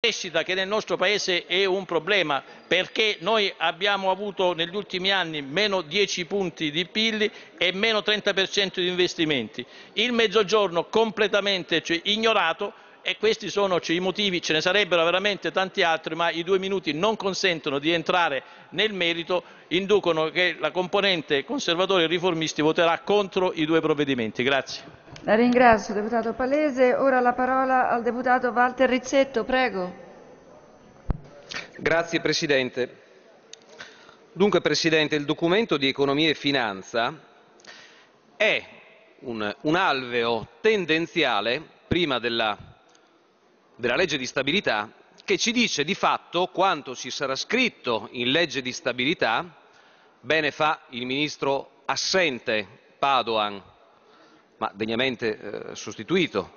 crescita che nel nostro Paese è un problema perché noi abbiamo avuto negli ultimi anni meno 10 punti di PIL e meno 30% di investimenti. Il mezzogiorno completamente cioè, ignorato e questi sono cioè, i motivi, ce ne sarebbero veramente tanti altri, ma i due minuti non consentono di entrare nel merito, inducono che la componente conservatori e riformisti voterà contro i due provvedimenti. Grazie. La ringrazio, deputato Palese. Ora la parola al deputato Walter Rizzetto, prego. Grazie Presidente. Dunque Presidente, il documento di economia e finanza è un, un alveo tendenziale prima della, della legge di stabilità che ci dice di fatto quanto ci sarà scritto in legge di stabilità, bene fa il Ministro assente Padoan ma degnamente eh, sostituito,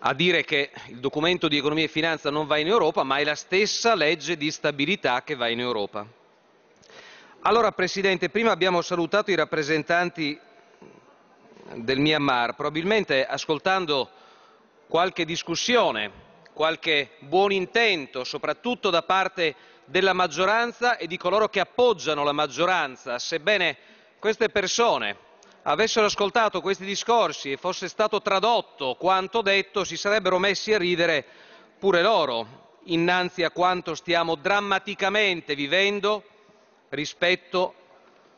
a dire che il documento di economia e finanza non va in Europa, ma è la stessa legge di stabilità che va in Europa. Allora, Presidente, prima abbiamo salutato i rappresentanti del Myanmar, probabilmente ascoltando qualche discussione, qualche buon intento, soprattutto da parte della maggioranza e di coloro che appoggiano la maggioranza, sebbene queste persone, avessero ascoltato questi discorsi e fosse stato tradotto quanto detto, si sarebbero messi a ridere pure loro innanzi a quanto stiamo drammaticamente vivendo rispetto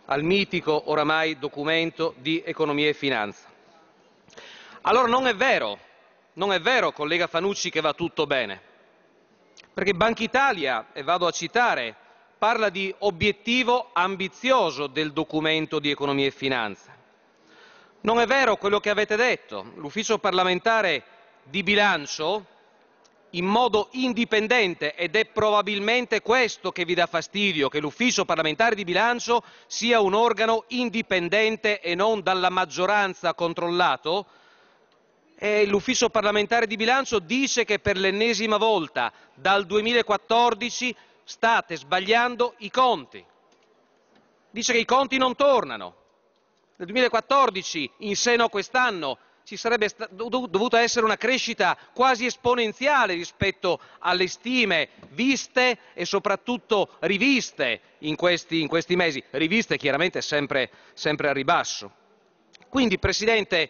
al mitico oramai documento di economia e finanza. Allora non è vero, non è vero collega Fanucci che va tutto bene, perché Banca Italia, e vado a citare, parla di obiettivo ambizioso del documento di economia e finanza. Non è vero quello che avete detto. L'ufficio parlamentare di bilancio, in modo indipendente, ed è probabilmente questo che vi dà fastidio, che l'ufficio parlamentare di bilancio sia un organo indipendente e non dalla maggioranza controllato, l'ufficio parlamentare di bilancio dice che per l'ennesima volta dal 2014 state sbagliando i conti. Dice che i conti non tornano nel 2014 in seno a quest'anno ci sarebbe dovuta essere una crescita quasi esponenziale rispetto alle stime viste e soprattutto riviste in questi, in questi mesi, riviste chiaramente sempre, sempre a ribasso. Quindi, Presidente,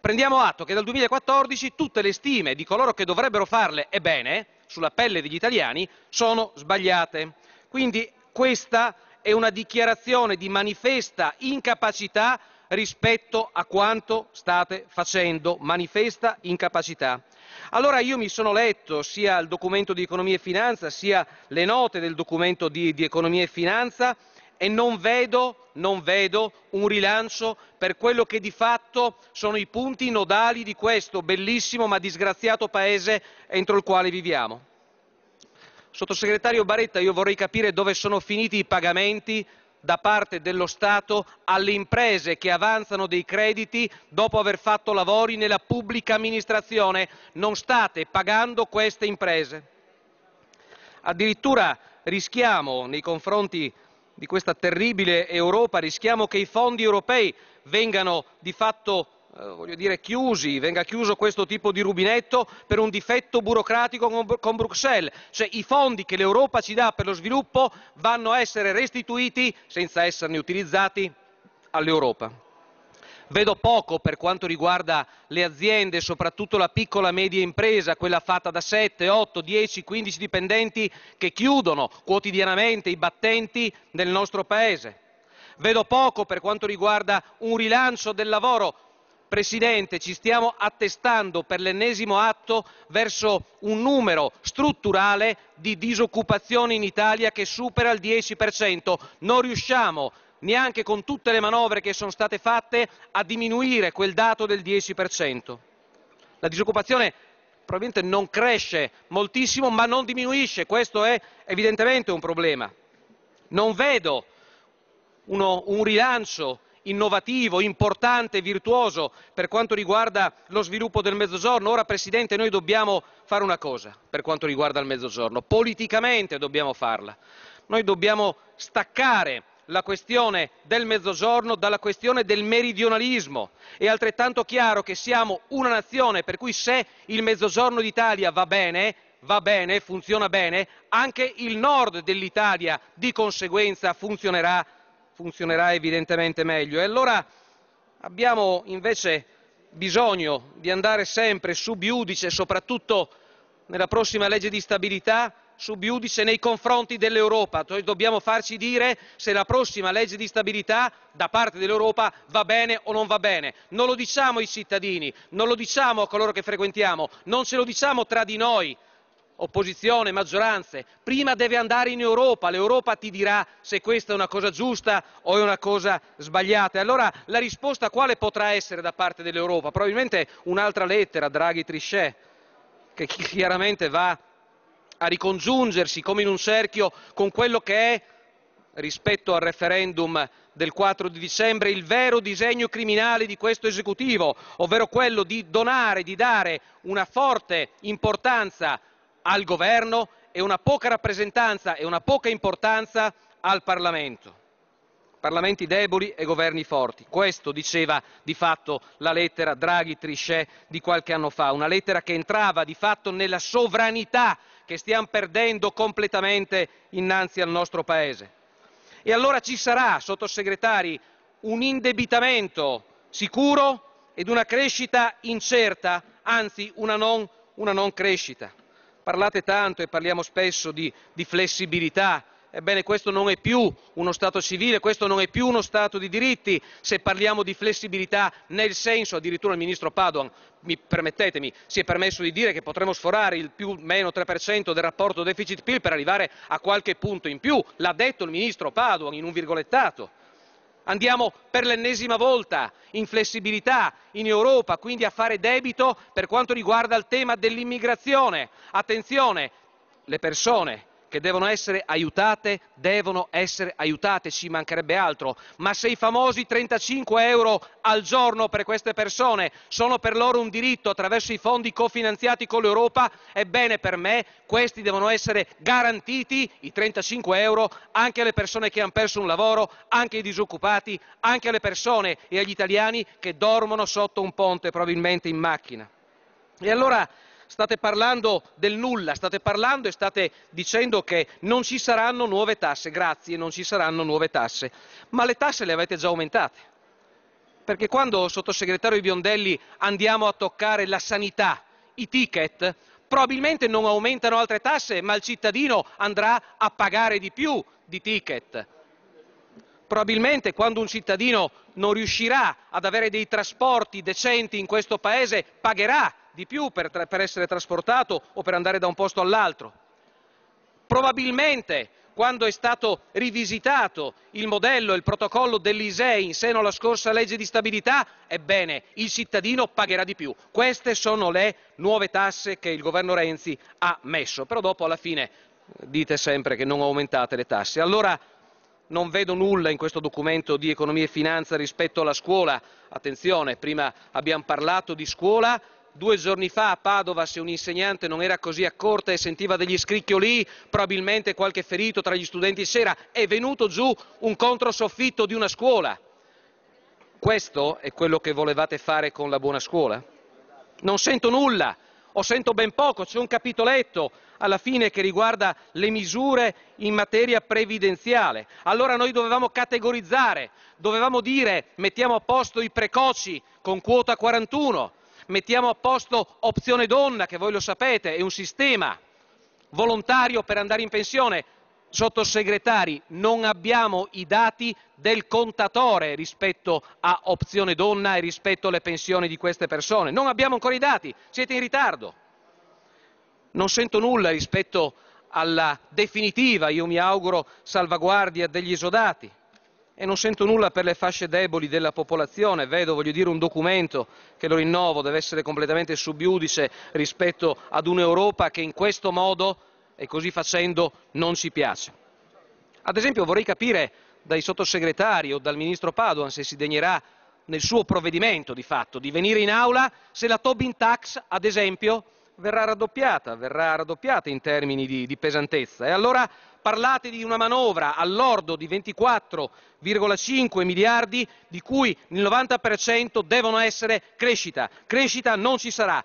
prendiamo atto che dal 2014 tutte le stime di coloro che dovrebbero farle ebbene, sulla pelle degli italiani, sono sbagliate. Quindi questa è una dichiarazione di manifesta incapacità rispetto a quanto state facendo, manifesta incapacità. Allora io mi sono letto sia il documento di economia e finanza sia le note del documento di, di economia e finanza e non vedo, non vedo un rilancio per quello che di fatto sono i punti nodali di questo bellissimo ma disgraziato paese entro il quale viviamo. Sottosegretario Baretta, io vorrei capire dove sono finiti i pagamenti da parte dello Stato alle imprese che avanzano dei crediti dopo aver fatto lavori nella pubblica amministrazione. Non state pagando queste imprese. Addirittura rischiamo, nei confronti di questa terribile Europa, rischiamo che i fondi europei vengano di fatto eh, voglio dire, chiusi, venga chiuso questo tipo di rubinetto per un difetto burocratico con, Bruxelles. Cioè i fondi che l'Europa ci dà per lo sviluppo vanno a essere restituiti, senza esserne utilizzati, all'Europa. Vedo poco per quanto riguarda le aziende, soprattutto la piccola e media impresa, quella fatta da 7, 8, 10, 15 dipendenti che chiudono quotidianamente i battenti nel nostro Paese. Vedo poco per quanto riguarda un rilancio del lavoro, Presidente, ci stiamo attestando per l'ennesimo atto verso un numero strutturale di disoccupazione in Italia che supera il 10%. Non riusciamo neanche con tutte le manovre che sono state fatte a diminuire quel dato del 10%. La disoccupazione probabilmente non cresce moltissimo ma non diminuisce, questo è evidentemente un problema. Non vedo uno, un rilancio innovativo, importante, virtuoso per quanto riguarda lo sviluppo del Mezzogiorno. Ora, Presidente, noi dobbiamo fare una cosa per quanto riguarda il Mezzogiorno. Politicamente dobbiamo farla. Noi dobbiamo staccare la questione del Mezzogiorno dalla questione del meridionalismo. È altrettanto chiaro che siamo una nazione per cui se il Mezzogiorno d'Italia va bene, va bene, funziona bene, anche il nord dell'Italia di conseguenza funzionerà funzionerà evidentemente meglio. E allora abbiamo invece bisogno di andare sempre subiudice, soprattutto nella prossima legge di stabilità, subiudice nei confronti dell'Europa. Dobbiamo farci dire se la prossima legge di stabilità da parte dell'Europa va bene o non va bene. Non lo diciamo ai cittadini, non lo diciamo a coloro che frequentiamo, non ce lo diciamo tra di noi opposizione, maggioranze, prima deve andare in Europa, l'Europa ti dirà se questa è una cosa giusta o è una cosa sbagliata. E allora la risposta quale potrà essere da parte dell'Europa? Probabilmente un'altra lettera, Draghi-Trichet, che chiaramente va a ricongiungersi come in un cerchio con quello che è, rispetto al referendum del 4 di dicembre, il vero disegno criminale di questo esecutivo, ovvero quello di donare, di dare una forte importanza al governo e una poca rappresentanza e una poca importanza al Parlamento. Parlamenti deboli e governi forti. Questo diceva di fatto la lettera Draghi-Trichet di qualche anno fa, una lettera che entrava di fatto nella sovranità che stiamo perdendo completamente innanzi al nostro Paese. E allora ci sarà, sottosegretari, un indebitamento sicuro ed una crescita incerta, anzi una non, una non crescita. Parlate tanto e parliamo spesso di, di flessibilità, Ebbene, questo non è più uno Stato civile, questo non è più uno Stato di diritti, se parliamo di flessibilità nel senso, addirittura il Ministro Padoan, mi, permettetemi, si è permesso di dire che potremmo sforare il più o meno 3% del rapporto deficit-PIL per arrivare a qualche punto in più, l'ha detto il Ministro Padoan in un virgolettato. Andiamo per l'ennesima volta in flessibilità in Europa, quindi a fare debito per quanto riguarda il tema dell'immigrazione. Attenzione, le persone che devono essere aiutate, devono essere aiutate, ci mancherebbe altro. Ma se i famosi 35 euro al giorno per queste persone sono per loro un diritto attraverso i fondi cofinanziati con l'Europa, ebbene per me questi devono essere garantiti, i 35 euro, anche alle persone che hanno perso un lavoro, anche ai disoccupati, anche alle persone e agli italiani che dormono sotto un ponte, probabilmente in macchina. E allora State parlando del nulla, state parlando e state dicendo che non ci saranno nuove tasse, grazie, non ci saranno nuove tasse. Ma le tasse le avete già aumentate. Perché quando, sottosegretario Biondelli, andiamo a toccare la sanità, i ticket, probabilmente non aumentano altre tasse, ma il cittadino andrà a pagare di più di ticket. Probabilmente quando un cittadino non riuscirà ad avere dei trasporti decenti in questo Paese, pagherà di più per, per essere trasportato o per andare da un posto all'altro. Probabilmente quando è stato rivisitato il modello e il protocollo dell'ISEE in seno alla scorsa legge di stabilità, ebbene il cittadino pagherà di più. Queste sono le nuove tasse che il governo Renzi ha messo, però dopo alla fine dite sempre che non aumentate le tasse. Allora non vedo nulla in questo documento di economia e finanza rispetto alla scuola. Attenzione, prima abbiamo parlato di scuola due giorni fa a Padova se un insegnante non era così accorta e sentiva degli scricchioli, probabilmente qualche ferito tra gli studenti c'era, è venuto giù un controsoffitto di una scuola. Questo è quello che volevate fare con la buona scuola? Non sento nulla, o sento ben poco, c'è un capitoletto alla fine che riguarda le misure in materia previdenziale. Allora noi dovevamo categorizzare, dovevamo dire mettiamo a posto i precoci con quota 41, mettiamo a posto Opzione Donna, che voi lo sapete, è un sistema volontario per andare in pensione. Sottosegretari, non abbiamo i dati del contatore rispetto a Opzione Donna e rispetto alle pensioni di queste persone. Non abbiamo ancora i dati, siete in ritardo. Non sento nulla rispetto alla definitiva, io mi auguro, salvaguardia degli esodati e non sento nulla per le fasce deboli della popolazione, vedo, voglio dire, un documento che lo rinnovo deve essere completamente subiudice rispetto ad un'Europa che in questo modo e così facendo non ci piace. Ad esempio vorrei capire dai sottosegretari o dal ministro Padoan se si degnerà nel suo provvedimento di fatto di venire in aula se la Tobin Tax, ad esempio, verrà raddoppiata, verrà raddoppiata in termini di, di pesantezza. E allora parlate di una manovra all'ordo di 24,5 miliardi, di cui il 90% devono essere crescita. Crescita non ci sarà.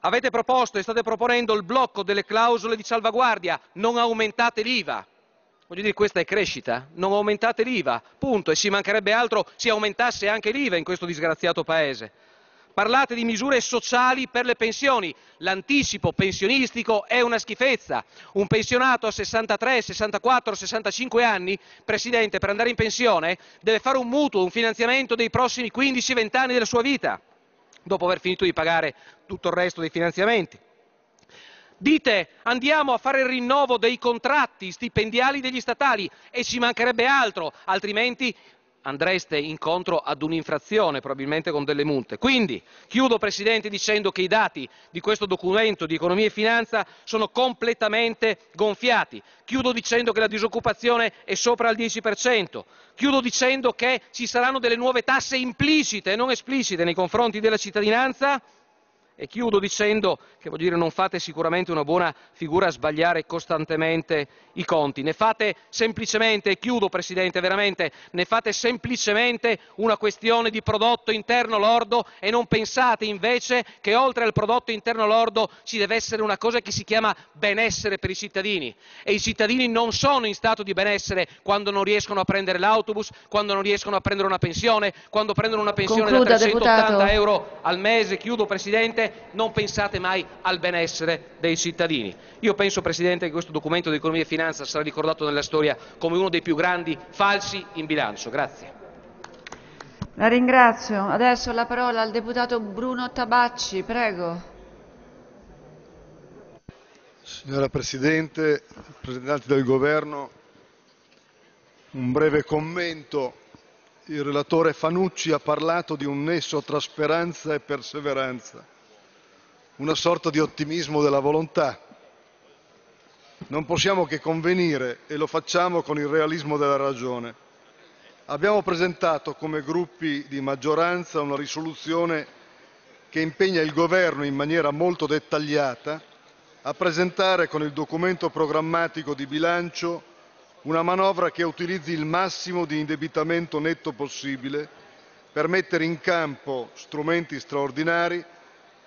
Avete proposto e state proponendo il blocco delle clausole di salvaguardia, non aumentate l'IVA. Voglio dire, questa è crescita, non aumentate l'IVA, punto, e si mancherebbe altro se aumentasse anche l'IVA in questo disgraziato Paese. Parlate di misure sociali per le pensioni. L'anticipo pensionistico è una schifezza. Un pensionato a 63, 64, 65 anni, Presidente, per andare in pensione, deve fare un mutuo, un finanziamento dei prossimi 15-20 anni della sua vita, dopo aver finito di pagare tutto il resto dei finanziamenti. Dite andiamo a fare il rinnovo dei contratti stipendiali degli statali e ci mancherebbe altro, altrimenti andreste incontro ad un'infrazione, probabilmente con delle multe. Quindi, chiudo Presidente dicendo che i dati di questo documento di economia e finanza sono completamente gonfiati, chiudo dicendo che la disoccupazione è sopra il 10%, chiudo dicendo che ci saranno delle nuove tasse implicite e non esplicite nei confronti della cittadinanza, e chiudo dicendo che dire, non fate sicuramente una buona figura a sbagliare costantemente i conti, ne fate semplicemente, e chiudo Presidente veramente, ne fate semplicemente una questione di prodotto interno lordo e non pensate invece che oltre al prodotto interno lordo ci deve essere una cosa che si chiama benessere per i cittadini e i cittadini non sono in stato di benessere quando non riescono a prendere l'autobus, quando non riescono a prendere una pensione, quando prendono una pensione Concluda, da 380 deputato. euro al mese, chiudo Presidente Presidente, non pensate mai al benessere dei cittadini. Io penso, Presidente, che questo documento di economia e finanza sarà ricordato nella storia come uno dei più grandi falsi in bilancio. Grazie. La ringrazio. Adesso la parola al deputato Bruno Tabacci, prego. Signora Presidente, rappresentanti del Governo, un breve commento. Il relatore Fanucci ha parlato di un nesso tra speranza e perseveranza una sorta di ottimismo della volontà. Non possiamo che convenire, e lo facciamo con il realismo della ragione. Abbiamo presentato come gruppi di maggioranza una risoluzione che impegna il Governo in maniera molto dettagliata a presentare con il documento programmatico di bilancio una manovra che utilizzi il massimo di indebitamento netto possibile per mettere in campo strumenti straordinari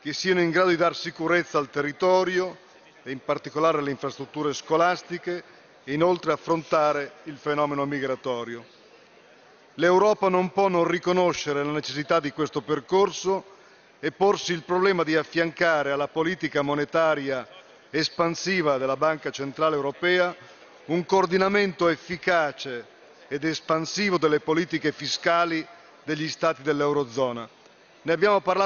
che siano in grado di dar sicurezza al territorio e in particolare alle infrastrutture scolastiche e inoltre affrontare il fenomeno migratorio. L'Europa non può non riconoscere la necessità di questo percorso e porsi il problema di affiancare alla politica monetaria espansiva della Banca Centrale Europea un coordinamento efficace ed espansivo delle politiche fiscali degli Stati dell'Eurozona. Ne abbiamo parlato